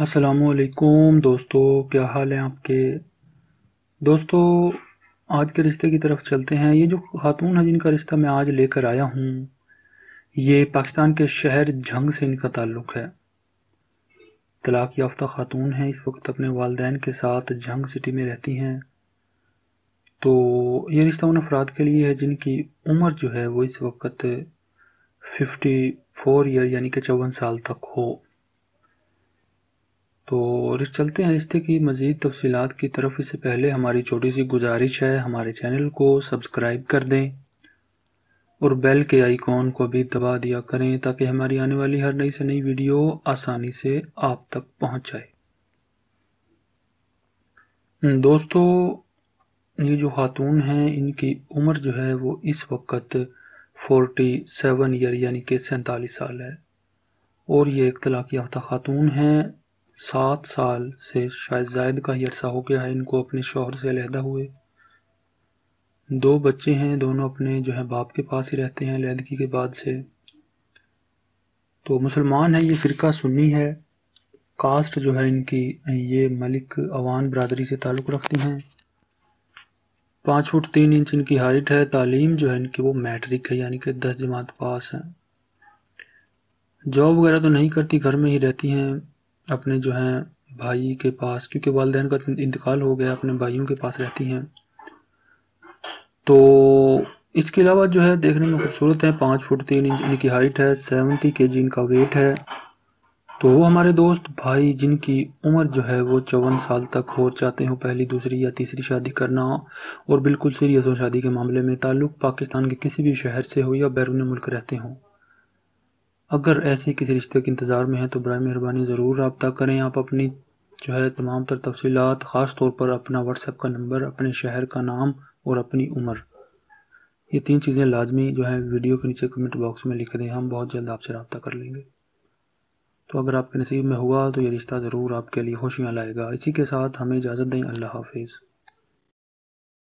असलकुम दोस्तों क्या हाल है आपके दोस्तों आज के रिश्ते की तरफ चलते हैं ये जो खातून है जिनका रिश्ता मैं आज लेकर आया हूँ ये पाकिस्तान के शहर झंग से इनका ताल्लुक़ है तलाक़ याफ्ता खातून हैं इस वक्त अपने वालदेन के साथ झंग सिटी में रहती हैं तो ये रिश्ता उन अफराद के लिए है जिनकी उम्र जो है वो इस वक्त फ़िफ्टी फ़ोर ईयर यानी कि चौवन साल तक हो तो और चलते हैं रिश्ते की मज़ीद तफसीत की तरफ इससे पहले हमारी छोटी सी गुजारिश है हमारे चैनल को सब्सक्राइब कर दें और बेल के आइकॉन को भी दबा दिया करें ताकि हमारी आने वाली हर नई से नई वीडियो आसानी से आप तक पहुंच जाए हम्म, दोस्तों ये जो खातून हैं इनकी उम्र जो है वो इस वक्त फोर्टी सेवन ईयर यानी कि सैंतालीस साल है और ये एक तलाक़ याफ्ता खातून हैं सात साल से शायद जायद का ही अरसा हो गया है इनको अपने शोहर से अलहदा हुए दो बच्चे हैं दोनों अपने जो है बाप के पास ही रहते हैं लहदगी के बाद से तो मुसलमान है ये फ़िरका सुन्नी है कास्ट जो है इनकी ये मलिक अवान बरदरी से ताल्लुक़ रखती हैं पाँच फुट तीन इंच इनकी हाइट है तालीम जो है इनकी वो मैट्रिक है यानी कि दस जमात पास हैं जॉब वगैरह तो नहीं करती घर में ही रहती हैं अपने जो हैं भाई के पास क्योंकि वालदेन का इंतकाल हो गया अपने भाइयों के पास रहती हैं तो इसके अलावा जो है देखने में खूबसूरत है पाँच फुट तीन इंच इनकी हाइट है सेवेंटी के जी इनका वेट है तो वो हमारे दोस्त भाई जिनकी उम्र जो है वो चौवन साल तक हो चाहते हो पहली दूसरी या तीसरी शादी करना और बिल्कुल सीरियस हो शादी के मामले में ताल्लुक़ पाकिस्तान के किसी भी शहर से हो या बैरून मुल्क रहते हों अगर ऐसे किसी रिश्ते के इंतज़ार में हैं तो बर मेहरबानी ज़रूर रबता करें आप अपनी जो है तमाम तर तफसीत ख़ास तौर पर अपना व्हाट्सएप का नंबर अपने शहर का नाम और अपनी उम्र ये तीन चीज़ें लाजमी जो है वीडियो के नीचे कमेंट बॉक्स में लिख दें हम बहुत जल्द आपसे रबता कर लेंगे तो अगर आपके नसीब में हुआ तो ये रिश्ता ज़रूर आपके लिए खुशियाँ लाएगा इसी के साथ हमें इजाज़त दें अल्लाह हाफिज़